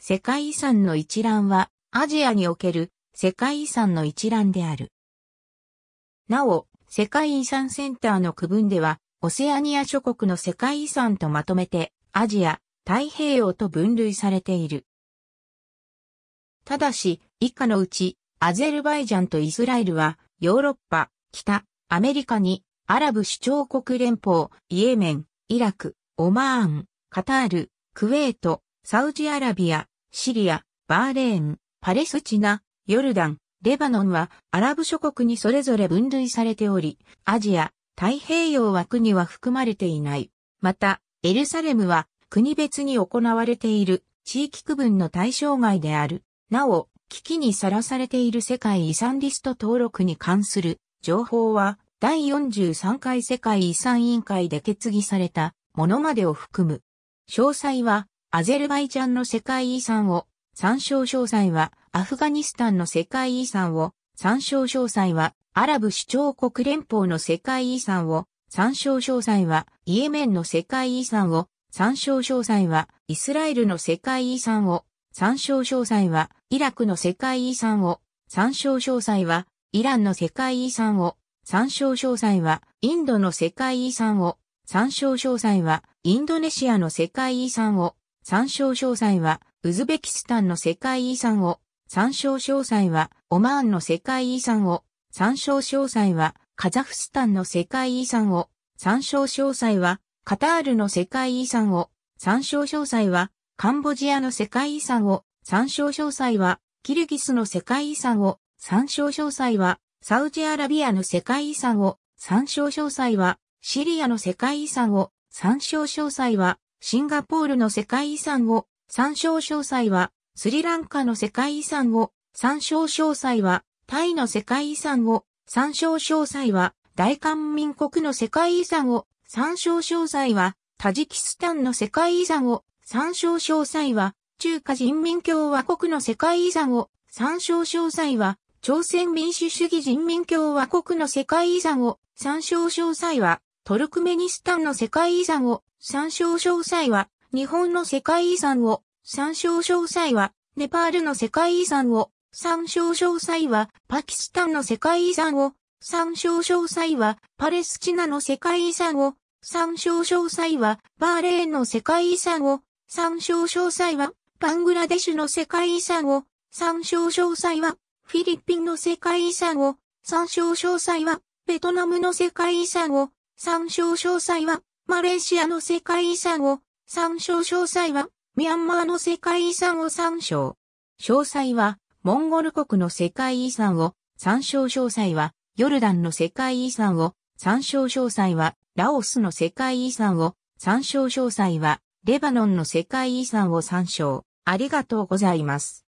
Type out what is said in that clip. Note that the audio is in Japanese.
世界遺産の一覧は、アジアにおける世界遺産の一覧である。なお、世界遺産センターの区分では、オセアニア諸国の世界遺産とまとめて、アジア、太平洋と分類されている。ただし、以下のうち、アゼルバイジャンとイスラエルは、ヨーロッパ、北、アメリカに、アラブ首長国連邦、イエメン、イラク、オマーン、カタール、クウェート、サウジアラビア、シリア、バーレーン、パレスチナ、ヨルダン、レバノンはアラブ諸国にそれぞれ分類されており、アジア、太平洋枠には含まれていない。また、エルサレムは国別に行われている地域区分の対象外である。なお、危機にさらされている世界遺産リスト登録に関する情報は第43回世界遺産委員会で決議されたものまでを含む。詳細はアゼルバイジャンの世界遺産を、参照詳細は、アフガニスタンの世界遺産を、参照詳細は、アラブ首長国連邦の世界遺産を、参照詳細は、イエメンの世界遺産を、参照詳細は、イスラエルの世界遺産を、参照詳細は、イラクの世界遺産を、参照詳細は、イランの世界遺産を、参照詳細は、インドの世界遺産を、参照詳細は、インドネシアの世界遺産を、参照詳細は、ウズベキスタンの世界遺産を、参照詳細は、オマーンの世界遺産を、参照詳細は、カザフスタンの世界遺産を、参照詳細は、カタールの世界遺産を、参照詳細は、カンボジアの世界遺産を、参照詳細は、キルギスの世界遺産を、参照詳細は、サウジアラビアの世界遺産を、参照詳細は、シリアの世界遺産を、参照詳細は、シンガポールの世界遺産を、参照詳細は、スリランカの世界遺産を、参照詳細は、タイの世界遺産を、参照詳細は、大韓民国の世界遺産を、参照詳細は、タジキスタンの世界遺産を、参照詳細は、中華人民共和国の世界遺産を、参照詳細は、朝鮮民主主義人民共和国の世界遺産を、参照詳細は、トルクメニスタンの世界遺産を参照詳細は、日本の世界遺産を参照詳細は、ネパールの世界遺産を参照詳細は、パキスタンの世界遺産を参照詳細は、パレスチナの世界遺産を参照詳細は、バーレーンの世界遺産を参照詳細は、バングラデシュの世界遺産を参照詳細は、フィリピンの世界遺産を参照詳細は、ベトナムの世界遺産を参照詳細は、マレーシアの世界遺産を、参照詳細は、ミャンマーの世界遺産を参照。詳細は、モンゴル国の世界遺産を、参照詳細は、ヨルダンの世界遺産を、参照詳細は、ラオスの世界遺産を、参照詳細は、レバノンの世界遺産を参照。ありがとうございます。